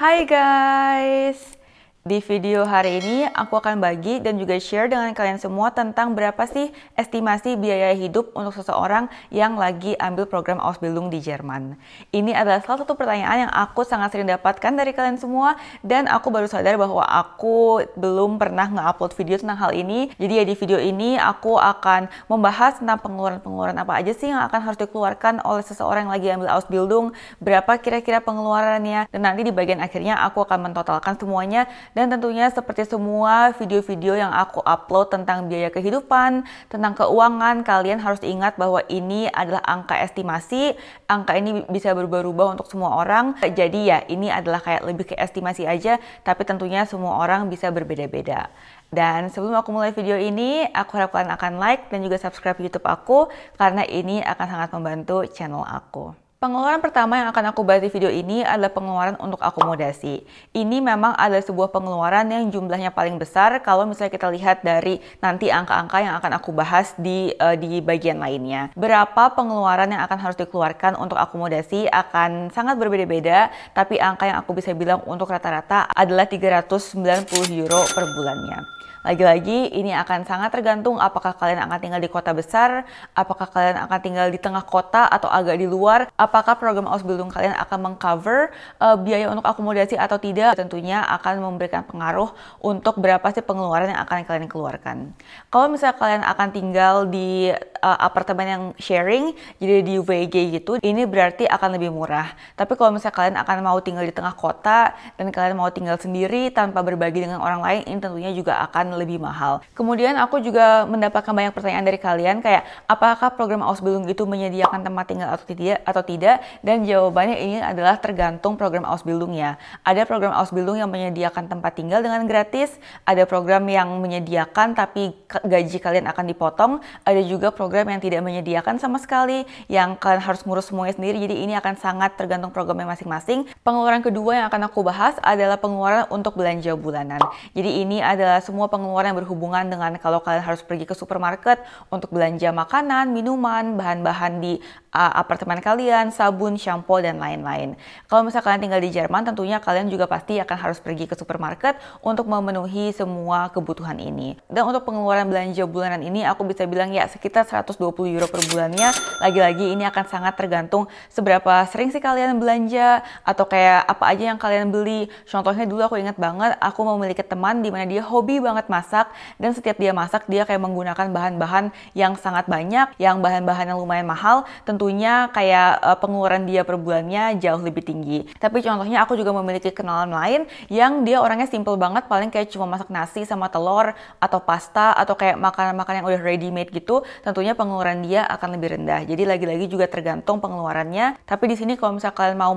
Hi guys! Di video hari ini, aku akan bagi dan juga share dengan kalian semua tentang berapa sih estimasi biaya hidup untuk seseorang yang lagi ambil program Ausbildung di Jerman. Ini adalah salah satu pertanyaan yang aku sangat sering dapatkan dari kalian semua dan aku baru sadar bahwa aku belum pernah nge-upload video tentang hal ini. Jadi ya di video ini aku akan membahas tentang pengeluaran-pengeluaran apa aja sih yang akan harus dikeluarkan oleh seseorang yang lagi ambil Ausbildung, berapa kira-kira pengeluarannya, dan nanti di bagian akhirnya aku akan mentotalkan semuanya dan tentunya seperti semua video-video yang aku upload tentang biaya kehidupan, tentang keuangan, kalian harus ingat bahwa ini adalah angka estimasi. Angka ini bisa berubah-ubah untuk semua orang. Jadi ya, ini adalah kayak lebih ke estimasi aja, tapi tentunya semua orang bisa berbeda-beda. Dan sebelum aku mulai video ini, aku harap kalian akan like dan juga subscribe YouTube aku karena ini akan sangat membantu channel aku. Pengeluaran pertama yang akan aku bahas di video ini adalah pengeluaran untuk akomodasi. Ini memang adalah sebuah pengeluaran yang jumlahnya paling besar kalau misalnya kita lihat dari nanti angka-angka yang akan aku bahas di uh, di bagian lainnya. Berapa pengeluaran yang akan harus dikeluarkan untuk akomodasi akan sangat berbeda-beda, tapi angka yang aku bisa bilang untuk rata-rata adalah 390 euro per bulannya. Lagi-lagi ini akan sangat tergantung apakah kalian akan tinggal di kota besar, apakah kalian akan tinggal di tengah kota atau agak di luar, apakah program Ausbildung kalian akan mengcover uh, biaya untuk akomodasi atau tidak, tentunya akan memberikan pengaruh untuk berapa sih pengeluaran yang akan kalian keluarkan. Kalau misalnya kalian akan tinggal di uh, apartemen yang sharing, jadi di WG gitu, ini berarti akan lebih murah. Tapi kalau misalnya kalian akan mau tinggal di tengah kota dan kalian mau tinggal sendiri tanpa berbagi dengan orang lain, ini tentunya juga akan lebih mahal. Kemudian aku juga mendapatkan banyak pertanyaan dari kalian kayak apakah program Ausbildung itu menyediakan tempat tinggal atau tidak atau tidak dan jawabannya ini adalah tergantung program Ausbildung ya. Ada program Ausbildung yang menyediakan tempat tinggal dengan gratis, ada program yang menyediakan tapi gaji kalian akan dipotong, ada juga program yang tidak menyediakan sama sekali yang kalian harus ngurus semuanya sendiri. Jadi ini akan sangat tergantung programnya masing-masing. Pengeluaran kedua yang akan aku bahas adalah pengeluaran untuk belanja bulanan. Jadi ini adalah semua pengeluaran pengeluaran yang berhubungan dengan kalau kalian harus pergi ke supermarket untuk belanja makanan, minuman, bahan-bahan di uh, apartemen kalian, sabun, shampoo, dan lain-lain. Kalau misalnya kalian tinggal di Jerman, tentunya kalian juga pasti akan harus pergi ke supermarket untuk memenuhi semua kebutuhan ini. Dan untuk pengeluaran belanja bulanan ini, aku bisa bilang ya sekitar 120 euro per bulannya. Lagi-lagi ini akan sangat tergantung seberapa sering sih kalian belanja, atau kayak apa aja yang kalian beli. Contohnya dulu aku ingat banget, aku memiliki teman di mana dia hobi banget masak, dan setiap dia masak, dia kayak menggunakan bahan-bahan yang sangat banyak, yang bahan-bahan yang lumayan mahal, tentu tentunya kayak uh, pengeluaran dia per bulannya jauh lebih tinggi. Tapi contohnya aku juga memiliki kenalan lain yang dia orangnya simple banget, paling kayak cuma masak nasi sama telur atau pasta atau kayak makanan-makanan yang udah ready made gitu, tentunya pengeluaran dia akan lebih rendah. Jadi lagi-lagi juga tergantung pengeluarannya. Tapi di sini kalau misalnya kalian mau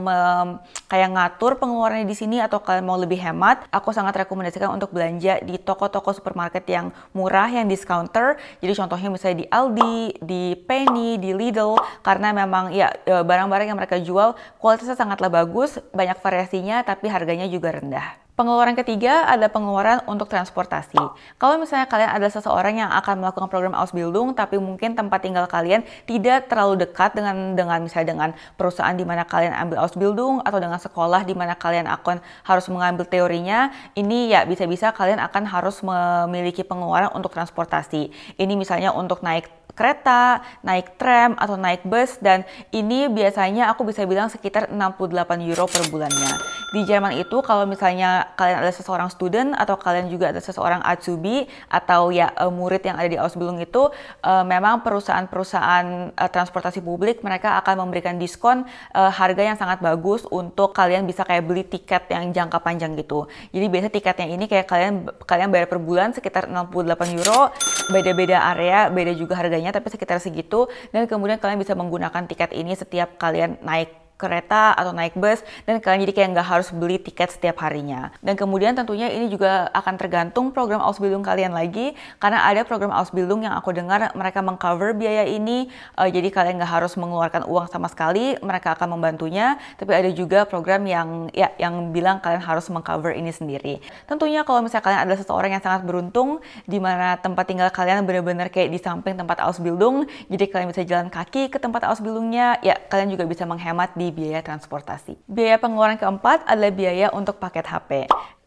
kayak ngatur pengeluarannya di sini atau kalian mau lebih hemat, aku sangat rekomendasikan untuk belanja di toko-toko supermarket yang murah, yang discounter. Jadi contohnya misalnya di Aldi, di Penny, di Lidl, karena memang ya e, barang-barang yang mereka jual kualitasnya sangatlah bagus, banyak variasinya tapi harganya juga rendah. Pengeluaran ketiga ada pengeluaran untuk transportasi. Kalau misalnya kalian ada seseorang yang akan melakukan program Ausbildung tapi mungkin tempat tinggal kalian tidak terlalu dekat dengan dengan misalnya dengan perusahaan di mana kalian ambil Ausbildung atau dengan sekolah di mana kalian akan harus mengambil teorinya, ini ya bisa-bisa kalian akan harus memiliki pengeluaran untuk transportasi. Ini misalnya untuk naik kereta, naik tram, atau naik bus dan ini biasanya aku bisa bilang sekitar 68 euro per bulannya. Di Jerman itu kalau misalnya kalian ada seseorang student atau kalian juga ada seseorang Atsubi atau ya eh, murid yang ada di Ausbildung itu uh, memang perusahaan-perusahaan uh, transportasi publik mereka akan memberikan diskon uh, harga yang sangat bagus untuk kalian bisa kayak beli tiket yang jangka panjang gitu. Jadi biasa tiketnya ini kayak kalian kalian bayar per bulan sekitar 68 euro, beda-beda area, beda juga harganya harganya tapi sekitar segitu dan kemudian kalian bisa menggunakan tiket ini setiap kalian naik kereta atau naik bus dan kalian jadi kayak nggak harus beli tiket setiap harinya. Dan kemudian tentunya ini juga akan tergantung program Ausbildung kalian lagi karena ada program Ausbildung yang aku dengar mereka mengcover biaya ini uh, jadi kalian nggak harus mengeluarkan uang sama sekali mereka akan membantunya tapi ada juga program yang ya yang bilang kalian harus mengcover ini sendiri. Tentunya kalau misalnya kalian adalah seseorang yang sangat beruntung di mana tempat tinggal kalian benar-benar kayak di samping tempat Ausbildung jadi kalian bisa jalan kaki ke tempat Ausbildungnya ya kalian juga bisa menghemat di biaya transportasi. Biaya pengeluaran keempat adalah biaya untuk paket HP.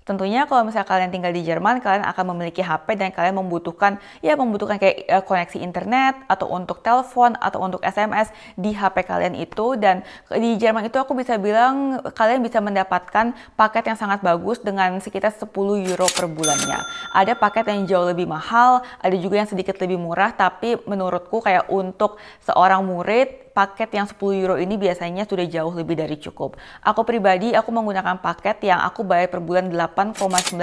Tentunya kalau misalnya kalian tinggal di Jerman, kalian akan memiliki HP dan kalian membutuhkan ya membutuhkan kayak uh, koneksi internet atau untuk telepon atau untuk SMS di HP kalian itu dan di Jerman itu aku bisa bilang kalian bisa mendapatkan paket yang sangat bagus dengan sekitar 10 euro per bulannya. Ada paket yang jauh lebih mahal, ada juga yang sedikit lebih murah tapi menurutku kayak untuk seorang murid paket yang 10 euro ini biasanya sudah jauh lebih dari cukup. Aku pribadi, aku menggunakan paket yang aku bayar per bulan 8,99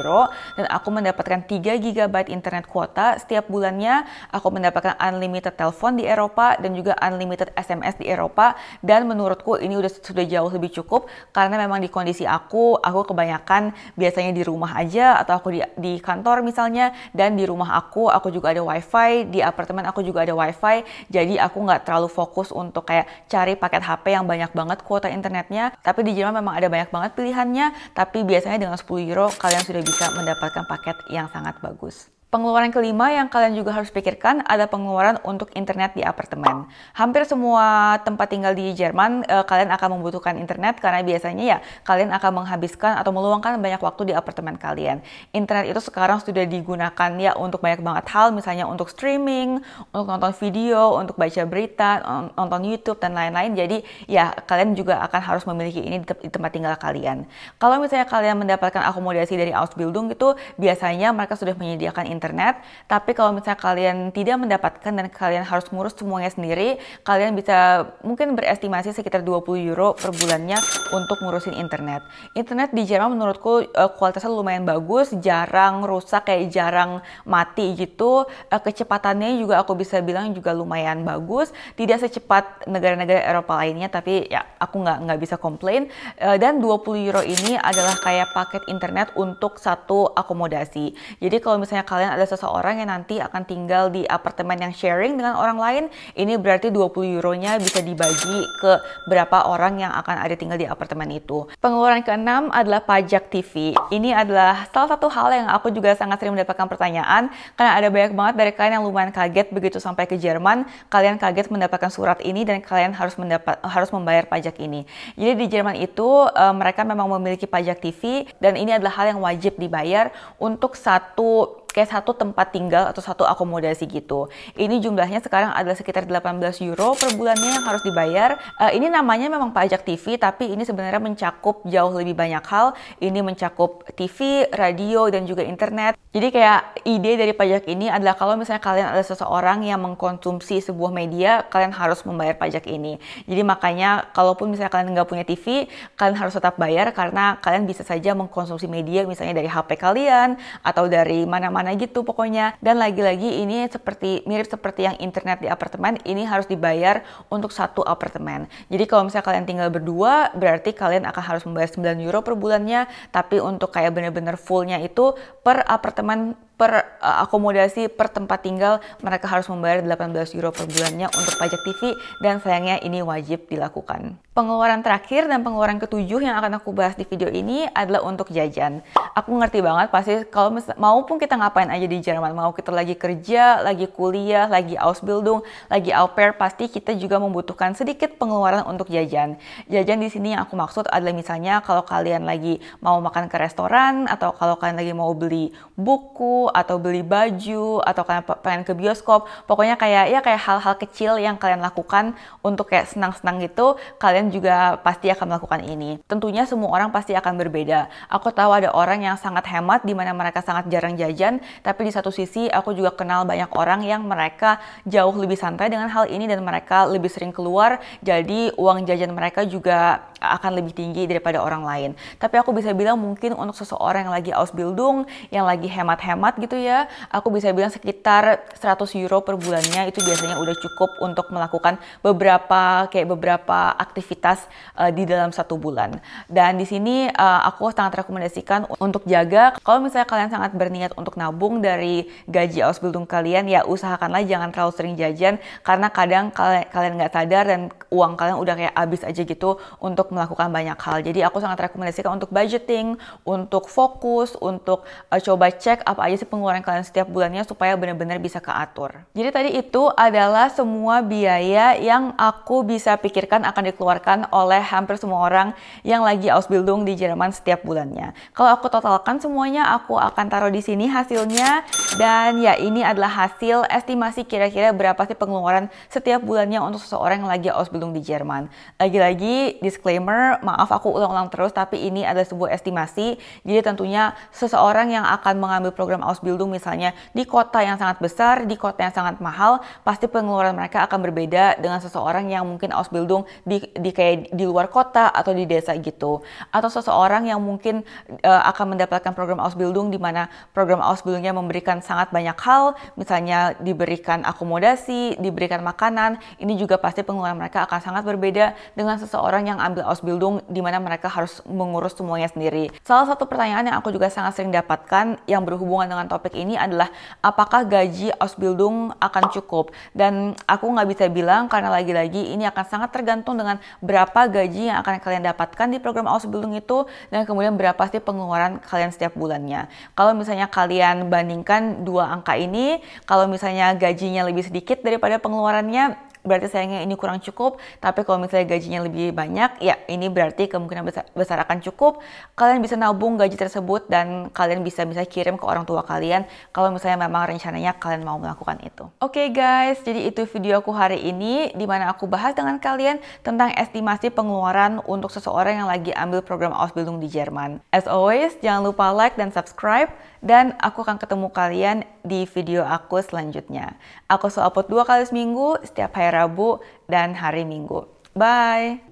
euro dan aku mendapatkan 3 GB internet kuota setiap bulannya. Aku mendapatkan unlimited telepon di Eropa dan juga unlimited SMS di Eropa dan menurutku ini udah sudah jauh lebih cukup karena memang di kondisi aku, aku kebanyakan biasanya di rumah aja atau aku di, di kantor misalnya dan di rumah aku, aku juga ada wifi, di apartemen aku juga ada wifi, jadi aku nggak terlalu fokus fokus untuk kayak cari paket HP yang banyak banget kuota internetnya tapi di Jerman memang ada banyak banget pilihannya tapi biasanya dengan 10 euro kalian sudah bisa mendapatkan paket yang sangat bagus Pengeluaran kelima yang kalian juga harus pikirkan ada pengeluaran untuk internet di apartemen. Hampir semua tempat tinggal di Jerman eh, kalian akan membutuhkan internet karena biasanya ya kalian akan menghabiskan atau meluangkan banyak waktu di apartemen kalian. Internet itu sekarang sudah digunakan ya untuk banyak banget hal misalnya untuk streaming, untuk nonton video, untuk baca berita, nonton YouTube dan lain-lain. Jadi ya kalian juga akan harus memiliki ini di tempat tinggal kalian. Kalau misalnya kalian mendapatkan akomodasi dari Ausbildung itu biasanya mereka sudah menyediakan internet internet. Tapi kalau misalnya kalian tidak mendapatkan dan kalian harus ngurus semuanya sendiri, kalian bisa mungkin berestimasi sekitar 20 euro per bulannya untuk ngurusin internet. Internet di Jerman menurutku eh, kualitasnya lumayan bagus, jarang rusak kayak jarang mati gitu. Eh, kecepatannya juga aku bisa bilang juga lumayan bagus, tidak secepat negara-negara Eropa lainnya tapi ya aku nggak nggak bisa komplain. Eh, dan 20 euro ini adalah kayak paket internet untuk satu akomodasi. Jadi kalau misalnya kalian misalnya ada seseorang yang nanti akan tinggal di apartemen yang sharing dengan orang lain, ini berarti 20 euronya bisa dibagi ke berapa orang yang akan ada tinggal di apartemen itu. Pengeluaran keenam adalah pajak TV. Ini adalah salah satu hal yang aku juga sangat sering mendapatkan pertanyaan karena ada banyak banget dari kalian yang lumayan kaget begitu sampai ke Jerman, kalian kaget mendapatkan surat ini dan kalian harus mendapat harus membayar pajak ini. Jadi di Jerman itu e, mereka memang memiliki pajak TV dan ini adalah hal yang wajib dibayar untuk satu kayak satu tempat tinggal atau satu akomodasi gitu. Ini jumlahnya sekarang adalah sekitar 18 euro per bulannya yang harus dibayar. Uh, ini namanya memang pajak TV, tapi ini sebenarnya mencakup jauh lebih banyak hal. Ini mencakup TV, radio, dan juga internet. Jadi kayak ide dari pajak ini adalah kalau misalnya kalian ada seseorang yang mengkonsumsi sebuah media, kalian harus membayar pajak ini. Jadi makanya kalaupun misalnya kalian nggak punya TV, kalian harus tetap bayar karena kalian bisa saja mengkonsumsi media misalnya dari HP kalian atau dari mana-mana gitu pokoknya. Dan lagi-lagi ini seperti mirip seperti yang internet di apartemen, ini harus dibayar untuk satu apartemen. Jadi kalau misalnya kalian tinggal berdua, berarti kalian akan harus membayar 9 euro per bulannya, tapi untuk kayak bener-bener fullnya itu per apartemen teman per uh, akomodasi per tempat tinggal mereka harus membayar 18 euro per bulannya untuk pajak TV dan sayangnya ini wajib dilakukan. Pengeluaran terakhir dan pengeluaran ketujuh yang akan aku bahas di video ini adalah untuk jajan. Aku ngerti banget pasti kalau maupun kita ngapain aja di Jerman, mau kita lagi kerja, lagi kuliah, lagi Ausbildung, lagi au pair, pasti kita juga membutuhkan sedikit pengeluaran untuk jajan. Jajan di sini yang aku maksud adalah misalnya kalau kalian lagi mau makan ke restoran atau kalau kalian lagi mau beli buku atau beli baju atau kalian pengen ke bioskop pokoknya kayak ya kayak hal-hal kecil yang kalian lakukan untuk kayak senang-senang gitu kalian juga pasti akan melakukan ini tentunya semua orang pasti akan berbeda aku tahu ada orang yang sangat hemat di mana mereka sangat jarang jajan tapi di satu sisi aku juga kenal banyak orang yang mereka jauh lebih santai dengan hal ini dan mereka lebih sering keluar jadi uang jajan mereka juga akan lebih tinggi daripada orang lain tapi aku bisa bilang mungkin untuk seseorang yang lagi ausbildung yang lagi hemat-hemat banget gitu ya. Aku bisa bilang sekitar 100 euro per bulannya itu biasanya udah cukup untuk melakukan beberapa kayak beberapa aktivitas uh, di dalam satu bulan. Dan di sini uh, aku sangat rekomendasikan untuk jaga kalau misalnya kalian sangat berniat untuk nabung dari gaji Ausbildung kalian ya usahakanlah jangan terlalu sering jajan karena kadang kal kalian nggak sadar dan uang kalian udah kayak habis aja gitu untuk melakukan banyak hal. Jadi aku sangat rekomendasikan untuk budgeting, untuk fokus, untuk uh, coba cek apa aja sih pengeluaran kalian setiap bulannya supaya benar-benar bisa keatur. Jadi tadi itu adalah semua biaya yang aku bisa pikirkan akan dikeluarkan oleh hampir semua orang yang lagi Ausbildung di Jerman setiap bulannya. Kalau aku totalkan semuanya, aku akan taruh di sini hasilnya dan ya ini adalah hasil estimasi kira-kira berapa sih pengeluaran setiap bulannya untuk seseorang yang lagi Ausbildung di Jerman. Lagi-lagi disclaimer, maaf aku ulang-ulang terus tapi ini adalah sebuah estimasi. Jadi tentunya seseorang yang akan mengambil program Ausbildung misalnya di kota yang sangat besar, di kota yang sangat mahal, pasti pengeluaran mereka akan berbeda dengan seseorang yang mungkin Ausbildung di, di kayak di luar kota atau di desa gitu. Atau seseorang yang mungkin uh, akan mendapatkan program Ausbildung di mana program Ausbildungnya memberikan sangat banyak hal, misalnya diberikan akomodasi, diberikan makanan, ini juga pasti pengeluaran mereka akan sangat berbeda dengan seseorang yang ambil Ausbildung di mana mereka harus mengurus semuanya sendiri. Salah satu pertanyaan yang aku juga sangat sering dapatkan yang berhubungan dengan dengan topik ini adalah apakah gaji Ausbildung akan cukup. Dan aku nggak bisa bilang karena lagi-lagi ini akan sangat tergantung dengan berapa gaji yang akan kalian dapatkan di program Ausbildung itu dan kemudian berapa sih pengeluaran kalian setiap bulannya. Kalau misalnya kalian bandingkan dua angka ini, kalau misalnya gajinya lebih sedikit daripada pengeluarannya, berarti sayangnya ini kurang cukup tapi kalau misalnya gajinya lebih banyak ya ini berarti kemungkinan besar, besar akan cukup kalian bisa nabung gaji tersebut dan kalian bisa bisa kirim ke orang tua kalian kalau misalnya memang rencananya kalian mau melakukan itu oke okay guys jadi itu video aku hari ini dimana aku bahas dengan kalian tentang estimasi pengeluaran untuk seseorang yang lagi ambil program Ausbildung di Jerman as always jangan lupa like dan subscribe dan aku akan ketemu kalian di video aku selanjutnya aku so upload dua kali seminggu setiap hari Rabu dan hari Minggu. Bye!